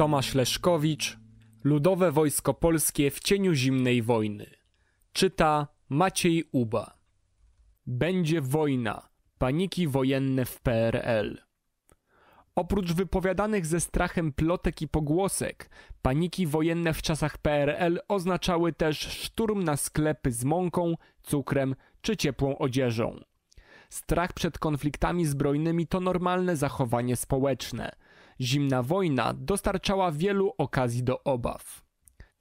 Tomasz Leszkowicz Ludowe Wojsko Polskie w cieniu zimnej wojny. Czyta Maciej Uba. Będzie wojna. Paniki wojenne w PRL. Oprócz wypowiadanych ze strachem plotek i pogłosek, paniki wojenne w czasach PRL oznaczały też szturm na sklepy z mąką, cukrem czy ciepłą odzieżą. Strach przed konfliktami zbrojnymi to normalne zachowanie społeczne, Zimna wojna dostarczała wielu okazji do obaw.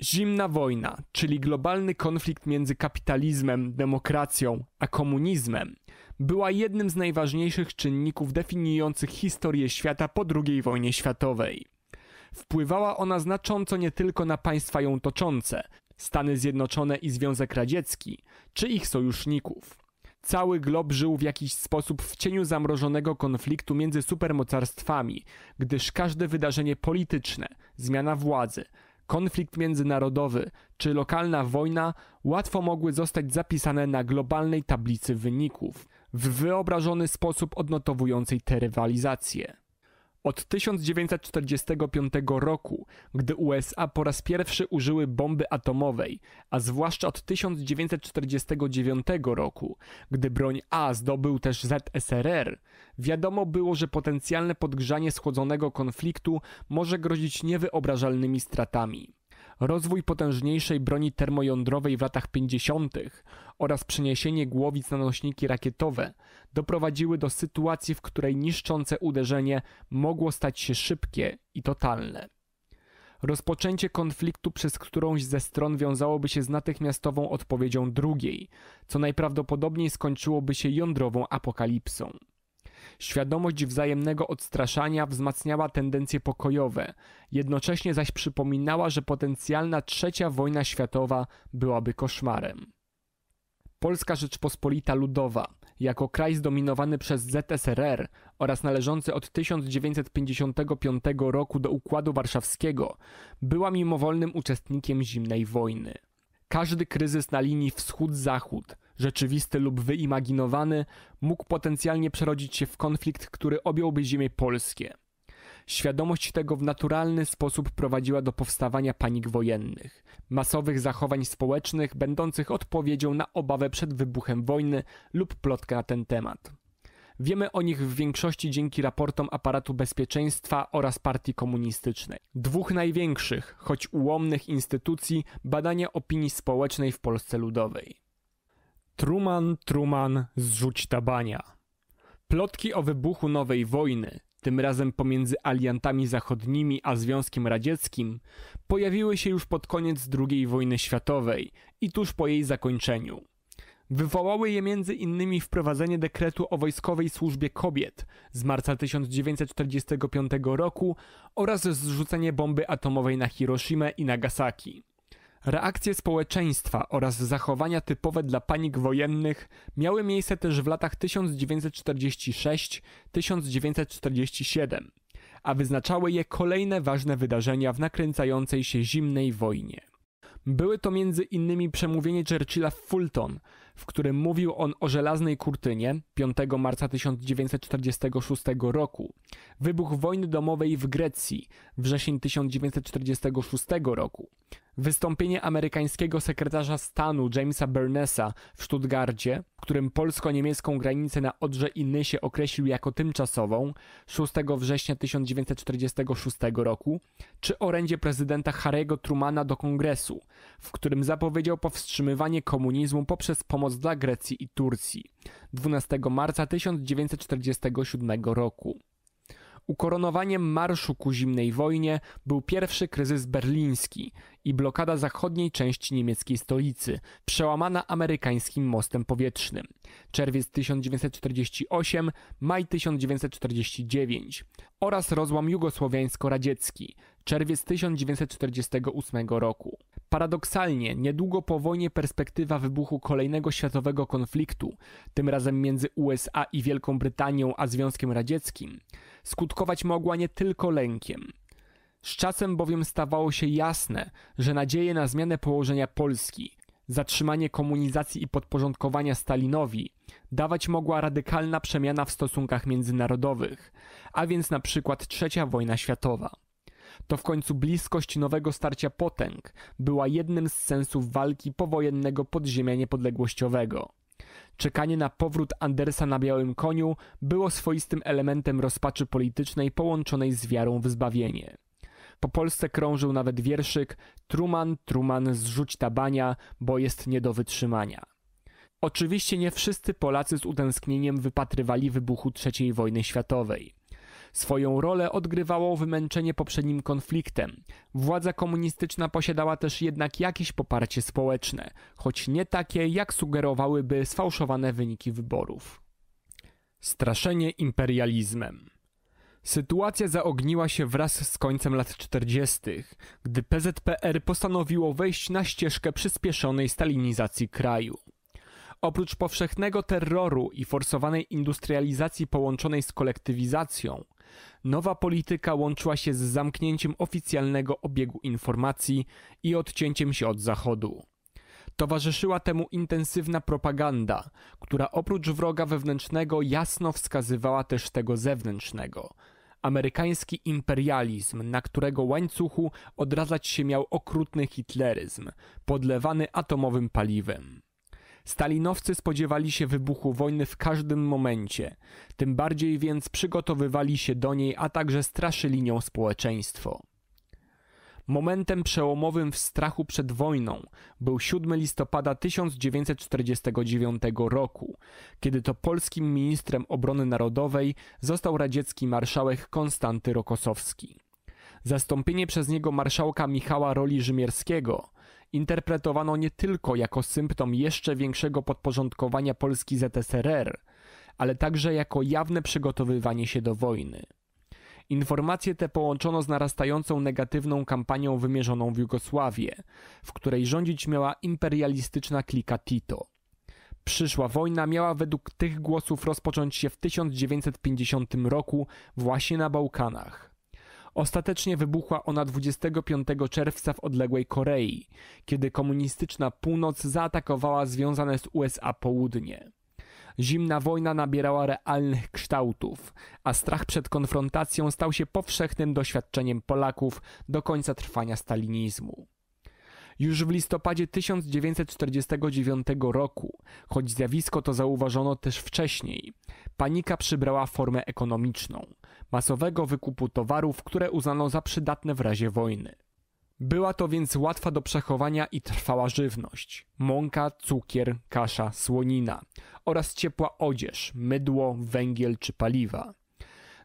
Zimna wojna, czyli globalny konflikt między kapitalizmem, demokracją a komunizmem, była jednym z najważniejszych czynników definiujących historię świata po II wojnie światowej. Wpływała ona znacząco nie tylko na państwa ją toczące Stany Zjednoczone i Związek Radziecki, czy ich sojuszników. Cały glob żył w jakiś sposób w cieniu zamrożonego konfliktu między supermocarstwami, gdyż każde wydarzenie polityczne, zmiana władzy, konflikt międzynarodowy czy lokalna wojna łatwo mogły zostać zapisane na globalnej tablicy wyników, w wyobrażony sposób odnotowującej te rywalizacje. Od 1945 roku, gdy USA po raz pierwszy użyły bomby atomowej, a zwłaszcza od 1949 roku, gdy broń A zdobył też ZSRR, wiadomo było, że potencjalne podgrzanie schłodzonego konfliktu może grozić niewyobrażalnymi stratami. Rozwój potężniejszej broni termojądrowej w latach 50 oraz przeniesienie głowic na nośniki rakietowe doprowadziły do sytuacji, w której niszczące uderzenie mogło stać się szybkie i totalne. Rozpoczęcie konfliktu przez którąś ze stron wiązałoby się z natychmiastową odpowiedzią drugiej, co najprawdopodobniej skończyłoby się jądrową apokalipsą. Świadomość wzajemnego odstraszania wzmacniała tendencje pokojowe, jednocześnie zaś przypominała, że potencjalna trzecia wojna światowa byłaby koszmarem. Polska Rzeczpospolita Ludowa jako kraj zdominowany przez ZSRR oraz należący od 1955 roku do Układu Warszawskiego była mimowolnym uczestnikiem zimnej wojny. Każdy kryzys na linii wschód-zachód, rzeczywisty lub wyimaginowany, mógł potencjalnie przerodzić się w konflikt, który objąłby ziemię polskie – Świadomość tego w naturalny sposób prowadziła do powstawania panik wojennych, masowych zachowań społecznych będących odpowiedzią na obawę przed wybuchem wojny lub plotkę na ten temat. Wiemy o nich w większości dzięki raportom aparatu bezpieczeństwa oraz partii komunistycznej. Dwóch największych, choć ułomnych instytucji badania opinii społecznej w Polsce Ludowej. Truman, Truman, zrzuć tabania. Plotki o wybuchu nowej wojny, tym razem pomiędzy aliantami zachodnimi a Związkiem Radzieckim, pojawiły się już pod koniec II wojny światowej i tuż po jej zakończeniu. Wywołały je m.in. wprowadzenie dekretu o wojskowej służbie kobiet z marca 1945 roku oraz zrzucenie bomby atomowej na Hiroshimę i Nagasaki. Reakcje społeczeństwa oraz zachowania typowe dla panik wojennych miały miejsce też w latach 1946-1947, a wyznaczały je kolejne ważne wydarzenia w nakręcającej się zimnej wojnie. Były to między innymi przemówienie Churchilla w Fulton, w którym mówił on o żelaznej kurtynie 5 marca 1946 roku, wybuch wojny domowej w Grecji wrzesień 1946 roku, Wystąpienie amerykańskiego sekretarza stanu Jamesa Bernesa w Stuttgardzie, którym polsko-niemiecką granicę na Odrze i Nysie określił jako tymczasową 6 września 1946 roku, czy orędzie prezydenta Harry'ego Trumana do kongresu, w którym zapowiedział powstrzymywanie komunizmu poprzez pomoc dla Grecji i Turcji 12 marca 1947 roku. Ukoronowaniem marszu ku zimnej wojnie był pierwszy kryzys berliński i blokada zachodniej części niemieckiej stolicy, przełamana amerykańskim mostem powietrznym. Czerwiec 1948, maj 1949 oraz rozłam jugosłowiańsko-radziecki, czerwiec 1948 roku. Paradoksalnie, niedługo po wojnie perspektywa wybuchu kolejnego światowego konfliktu, tym razem między USA i Wielką Brytanią a Związkiem Radzieckim, skutkować mogła nie tylko lękiem. Z czasem bowiem stawało się jasne, że nadzieje na zmianę położenia Polski, zatrzymanie komunizacji i podporządkowania Stalinowi dawać mogła radykalna przemiana w stosunkach międzynarodowych, a więc na przykład trzecia wojna światowa. To w końcu bliskość nowego starcia potęg była jednym z sensów walki powojennego podziemia niepodległościowego. Czekanie na powrót Andersa na białym koniu było swoistym elementem rozpaczy politycznej połączonej z wiarą w zbawienie. Po Polsce krążył nawet wierszyk Truman, Truman, zrzuć tabania, bo jest nie do wytrzymania. Oczywiście nie wszyscy Polacy z utęsknieniem wypatrywali wybuchu III wojny światowej. Swoją rolę odgrywało wymęczenie poprzednim konfliktem. Władza komunistyczna posiadała też jednak jakieś poparcie społeczne, choć nie takie, jak sugerowałyby sfałszowane wyniki wyborów. Straszenie imperializmem. Sytuacja zaogniła się wraz z końcem lat 40., gdy PZPR postanowiło wejść na ścieżkę przyspieszonej stalinizacji kraju. Oprócz powszechnego terroru i forsowanej industrializacji połączonej z kolektywizacją, nowa polityka łączyła się z zamknięciem oficjalnego obiegu informacji i odcięciem się od Zachodu. Towarzyszyła temu intensywna propaganda, która oprócz wroga wewnętrznego jasno wskazywała też tego zewnętrznego. Amerykański imperializm, na którego łańcuchu odradzać się miał okrutny hitleryzm, podlewany atomowym paliwem. Stalinowcy spodziewali się wybuchu wojny w każdym momencie, tym bardziej więc przygotowywali się do niej, a także straszyli nią społeczeństwo. Momentem przełomowym w strachu przed wojną był 7 listopada 1949 roku, kiedy to polskim ministrem obrony narodowej został radziecki marszałek Konstanty Rokosowski. Zastąpienie przez niego marszałka Michała Roli Rzymierskiego interpretowano nie tylko jako symptom jeszcze większego podporządkowania Polski ZSRR, ale także jako jawne przygotowywanie się do wojny. Informacje te połączono z narastającą negatywną kampanią wymierzoną w Jugosławię, w której rządzić miała imperialistyczna klika Tito. Przyszła wojna miała według tych głosów rozpocząć się w 1950 roku właśnie na Bałkanach. Ostatecznie wybuchła ona 25 czerwca w odległej Korei, kiedy komunistyczna północ zaatakowała związane z USA południe. Zimna wojna nabierała realnych kształtów, a strach przed konfrontacją stał się powszechnym doświadczeniem Polaków do końca trwania stalinizmu. Już w listopadzie 1949 roku, choć zjawisko to zauważono też wcześniej, panika przybrała formę ekonomiczną masowego wykupu towarów, które uznano za przydatne w razie wojny. Była to więc łatwa do przechowania i trwała żywność: mąka, cukier, kasza, słonina oraz ciepła odzież, mydło, węgiel czy paliwa.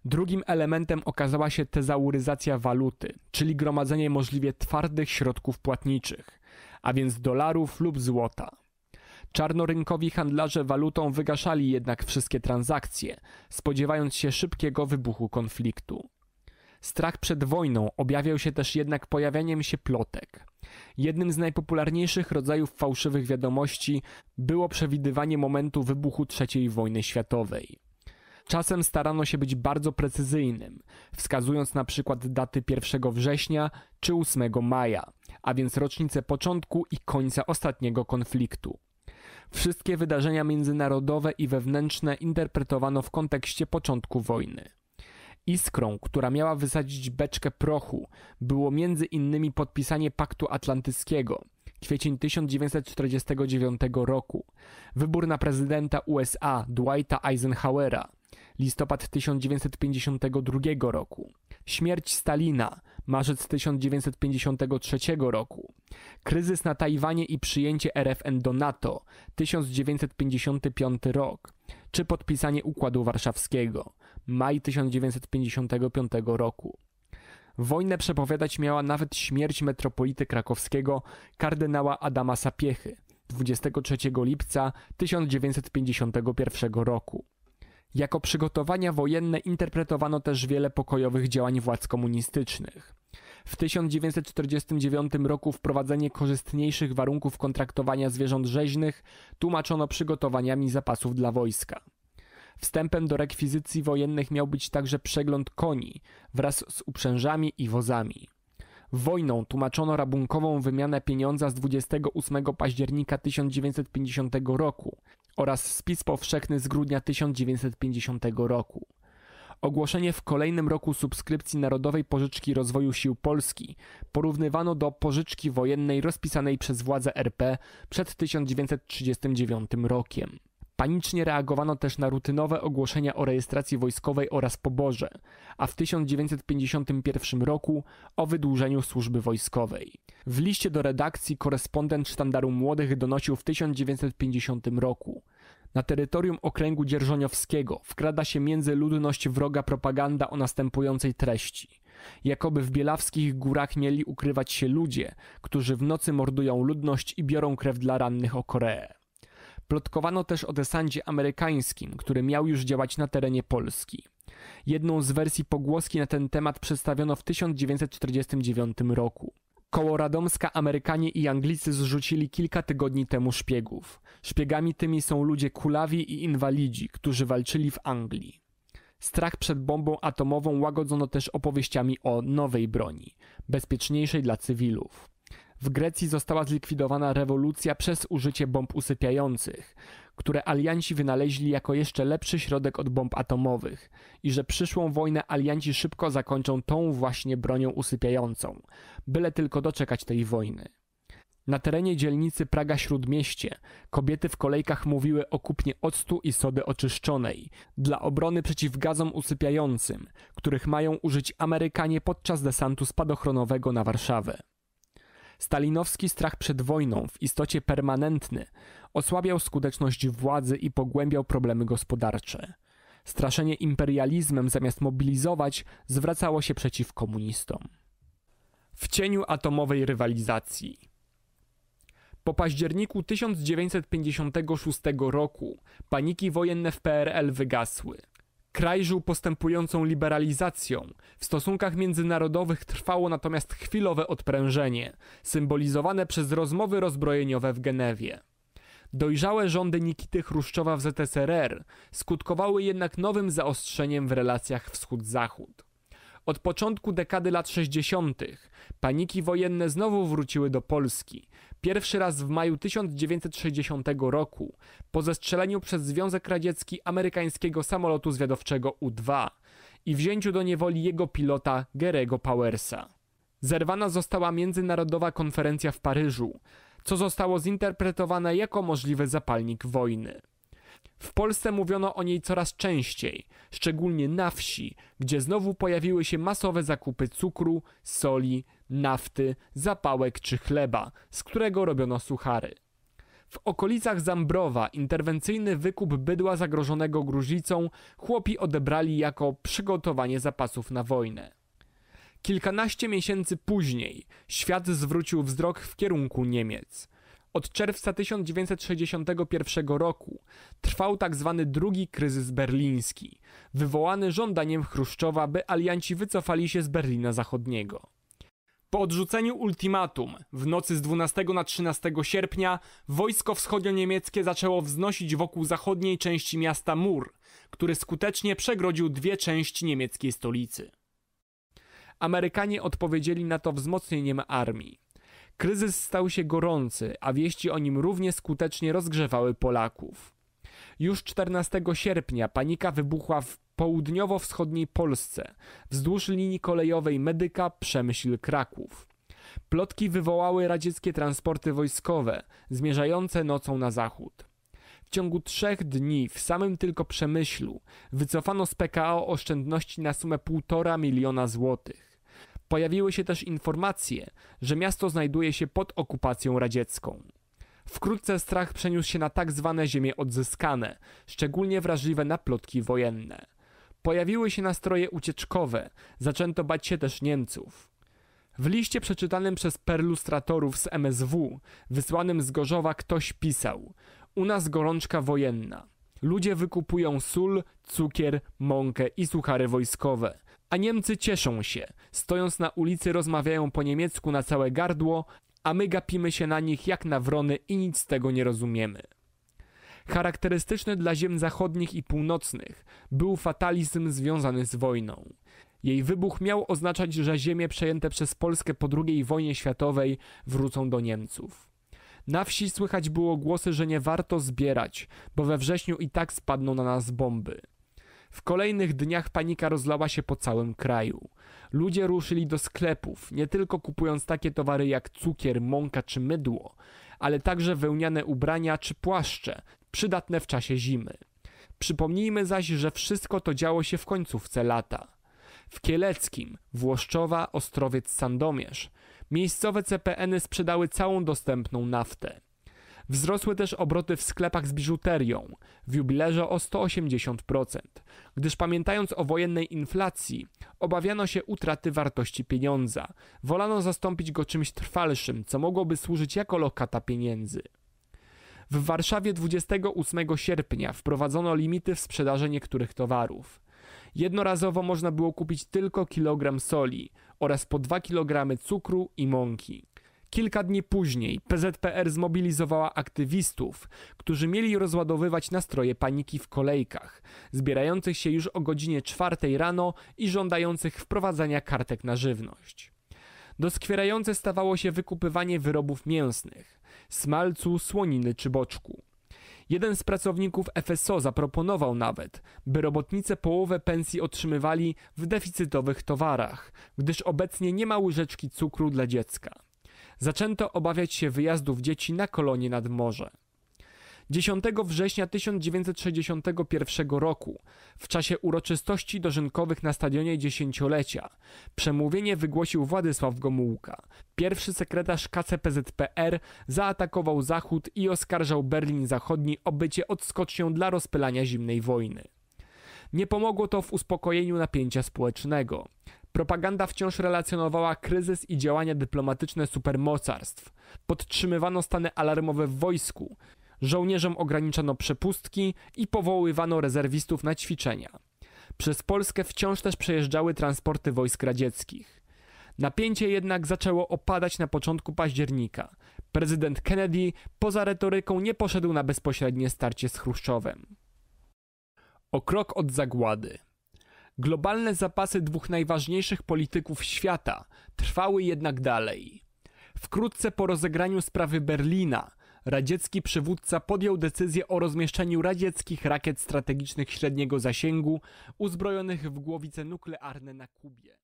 Drugim elementem okazała się tezauryzacja waluty, czyli gromadzenie możliwie twardych środków płatniczych, a więc dolarów lub złota. Czarnorynkowi handlarze walutą wygaszali jednak wszystkie transakcje, spodziewając się szybkiego wybuchu konfliktu. Strach przed wojną objawiał się też jednak pojawianiem się plotek. Jednym z najpopularniejszych rodzajów fałszywych wiadomości było przewidywanie momentu wybuchu III wojny światowej. Czasem starano się być bardzo precyzyjnym, wskazując na przykład daty 1 września czy 8 maja, a więc rocznicę początku i końca ostatniego konfliktu. Wszystkie wydarzenia międzynarodowe i wewnętrzne interpretowano w kontekście początku wojny. Iskrą, która miała wysadzić beczkę prochu, było między innymi podpisanie Paktu Atlantyckiego, kwiecień 1949 roku, wybór na prezydenta USA Dwighta Eisenhowera, listopad 1952 roku, śmierć Stalina, marzec 1953 roku, kryzys na Tajwanie i przyjęcie RFN do NATO, 1955 rok, czy podpisanie Układu Warszawskiego, maj 1955 roku. Wojnę przepowiadać miała nawet śmierć metropolity krakowskiego kardynała Adama Sapiechy 23 lipca 1951 roku. Jako przygotowania wojenne interpretowano też wiele pokojowych działań władz komunistycznych. W 1949 roku wprowadzenie korzystniejszych warunków kontraktowania zwierząt rzeźnych tłumaczono przygotowaniami zapasów dla wojska. Wstępem do rekwizycji wojennych miał być także przegląd koni wraz z uprzężami i wozami. Wojną tłumaczono rabunkową wymianę pieniądza z 28 października 1950 roku oraz spis powszechny z grudnia 1950 roku. Ogłoszenie w kolejnym roku subskrypcji Narodowej Pożyczki Rozwoju Sił Polski porównywano do pożyczki wojennej rozpisanej przez władze RP przed 1939 rokiem. Panicznie reagowano też na rutynowe ogłoszenia o rejestracji wojskowej oraz poborze, a w 1951 roku o wydłużeniu służby wojskowej. W liście do redakcji korespondent Sztandaru Młodych donosił w 1950 roku. Na terytorium okręgu dzierżoniowskiego wkrada się między ludność wroga propaganda o następującej treści. Jakoby w bielawskich górach mieli ukrywać się ludzie, którzy w nocy mordują ludność i biorą krew dla rannych o Koreę. Plotkowano też o desandzie amerykańskim, który miał już działać na terenie Polski. Jedną z wersji pogłoski na ten temat przedstawiono w 1949 roku. Koło Radomska Amerykanie i Anglicy zrzucili kilka tygodni temu szpiegów. Szpiegami tymi są ludzie kulawi i inwalidzi, którzy walczyli w Anglii. Strach przed bombą atomową łagodzono też opowieściami o nowej broni, bezpieczniejszej dla cywilów. W Grecji została zlikwidowana rewolucja przez użycie bomb usypiających, które alianci wynaleźli jako jeszcze lepszy środek od bomb atomowych i że przyszłą wojnę alianci szybko zakończą tą właśnie bronią usypiającą, byle tylko doczekać tej wojny. Na terenie dzielnicy Praga Śródmieście kobiety w kolejkach mówiły o kupnie octu i sody oczyszczonej dla obrony przeciw gazom usypiającym, których mają użyć Amerykanie podczas desantu spadochronowego na Warszawę. Stalinowski strach przed wojną, w istocie permanentny, osłabiał skuteczność władzy i pogłębiał problemy gospodarcze. Straszenie imperializmem zamiast mobilizować zwracało się przeciw komunistom. W cieniu atomowej rywalizacji. Po październiku 1956 roku paniki wojenne w PRL wygasły. Kraj żył postępującą liberalizacją. W stosunkach międzynarodowych trwało natomiast chwilowe odprężenie, symbolizowane przez rozmowy rozbrojeniowe w Genewie. Dojrzałe rządy Nikity Chruszczowa w ZSRR skutkowały jednak nowym zaostrzeniem w relacjach wschód-zachód. Od początku dekady lat 60. paniki wojenne znowu wróciły do Polski. Pierwszy raz w maju 1960 roku, po zestrzeleniu przez Związek Radziecki amerykańskiego samolotu zwiadowczego U-2 i wzięciu do niewoli jego pilota Gerego Powersa. Zerwana została międzynarodowa konferencja w Paryżu, co zostało zinterpretowane jako możliwy zapalnik wojny. W Polsce mówiono o niej coraz częściej, szczególnie na wsi, gdzie znowu pojawiły się masowe zakupy cukru, soli, nafty, zapałek czy chleba, z którego robiono suchary. W okolicach Zambrowa interwencyjny wykup bydła zagrożonego gruźlicą chłopi odebrali jako przygotowanie zapasów na wojnę. Kilkanaście miesięcy później świat zwrócił wzrok w kierunku Niemiec. Od czerwca 1961 roku trwał tzw. Tak drugi kryzys berliński, wywołany żądaniem Chruszczowa, by alianci wycofali się z Berlina Zachodniego. Po odrzuceniu ultimatum w nocy z 12 na 13 sierpnia wojsko wschodnio-niemieckie zaczęło wznosić wokół zachodniej części miasta mur, który skutecznie przegrodził dwie części niemieckiej stolicy. Amerykanie odpowiedzieli na to wzmocnieniem armii. Kryzys stał się gorący, a wieści o nim równie skutecznie rozgrzewały Polaków. Już 14 sierpnia panika wybuchła w południowo-wschodniej Polsce, wzdłuż linii kolejowej Medyka Przemyśl-Kraków. Plotki wywołały radzieckie transporty wojskowe, zmierzające nocą na zachód. W ciągu trzech dni w samym tylko Przemyślu wycofano z PKO oszczędności na sumę 1,5 miliona złotych. Pojawiły się też informacje, że miasto znajduje się pod okupacją radziecką. Wkrótce strach przeniósł się na tak zwane ziemie odzyskane, szczególnie wrażliwe na plotki wojenne. Pojawiły się nastroje ucieczkowe, zaczęto bać się też Niemców. W liście przeczytanym przez perlustratorów z MSW, wysłanym z Gorzowa, ktoś pisał: U nas gorączka wojenna. Ludzie wykupują sól, cukier, mąkę i suchary wojskowe. A Niemcy cieszą się. Stojąc na ulicy rozmawiają po niemiecku na całe gardło, a my gapimy się na nich jak na wrony i nic z tego nie rozumiemy. Charakterystyczny dla ziem zachodnich i północnych był fatalizm związany z wojną. Jej wybuch miał oznaczać, że ziemie przejęte przez Polskę po II wojnie światowej wrócą do Niemców. Na wsi słychać było głosy, że nie warto zbierać, bo we wrześniu i tak spadną na nas bomby. W kolejnych dniach panika rozlała się po całym kraju. Ludzie ruszyli do sklepów, nie tylko kupując takie towary jak cukier, mąka czy mydło, ale także wełniane ubrania czy płaszcze, przydatne w czasie zimy. Przypomnijmy zaś, że wszystko to działo się w końcówce lata. W Kieleckim, Włoszczowa, Ostrowiec, Sandomierz miejscowe CPN-y sprzedały całą dostępną naftę. Wzrosły też obroty w sklepach z biżuterią w jubilerze o 180%, gdyż pamiętając o wojennej inflacji, obawiano się utraty wartości pieniądza. Wolano zastąpić go czymś trwalszym, co mogłoby służyć jako lokata pieniędzy. W Warszawie 28 sierpnia wprowadzono limity w sprzedaży niektórych towarów. Jednorazowo można było kupić tylko kilogram soli oraz po 2 kg cukru i mąki. Kilka dni później PZPR zmobilizowała aktywistów, którzy mieli rozładowywać nastroje paniki w kolejkach, zbierających się już o godzinie czwartej rano i żądających wprowadzania kartek na żywność. Doskwierające stawało się wykupywanie wyrobów mięsnych smalcu, słoniny czy boczku. Jeden z pracowników FSO zaproponował nawet, by robotnice połowę pensji otrzymywali w deficytowych towarach, gdyż obecnie nie ma łyżeczki cukru dla dziecka zaczęto obawiać się wyjazdów dzieci na kolonie nad morze. 10 września 1961 roku, w czasie uroczystości dożynkowych na stadionie dziesięciolecia, przemówienie wygłosił Władysław Gomułka. Pierwszy sekretarz KCPZPR zaatakował Zachód i oskarżał Berlin Zachodni o bycie odskocznią dla rozpylania zimnej wojny. Nie pomogło to w uspokojeniu napięcia społecznego. Propaganda wciąż relacjonowała kryzys i działania dyplomatyczne supermocarstw. Podtrzymywano stany alarmowe w wojsku. Żołnierzom ograniczano przepustki i powoływano rezerwistów na ćwiczenia. Przez Polskę wciąż też przejeżdżały transporty wojsk radzieckich. Napięcie jednak zaczęło opadać na początku października. Prezydent Kennedy poza retoryką nie poszedł na bezpośrednie starcie z Chruszczowem. O krok od zagłady. Globalne zapasy dwóch najważniejszych polityków świata trwały jednak dalej. Wkrótce po rozegraniu sprawy Berlina radziecki przywódca podjął decyzję o rozmieszczeniu radzieckich rakiet strategicznych średniego zasięgu uzbrojonych w głowice nuklearne na Kubie.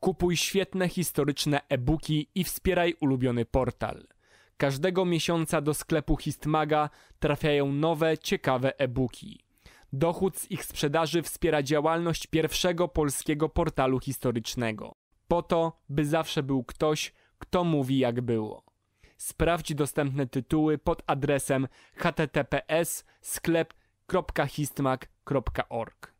Kupuj świetne historyczne e-booki i wspieraj ulubiony portal. Każdego miesiąca do sklepu Histmaga trafiają nowe, ciekawe e-booki. Dochód z ich sprzedaży wspiera działalność pierwszego polskiego portalu historycznego. Po to, by zawsze był ktoś, kto mówi jak było. Sprawdź dostępne tytuły pod adresem https sklep.histmak.org.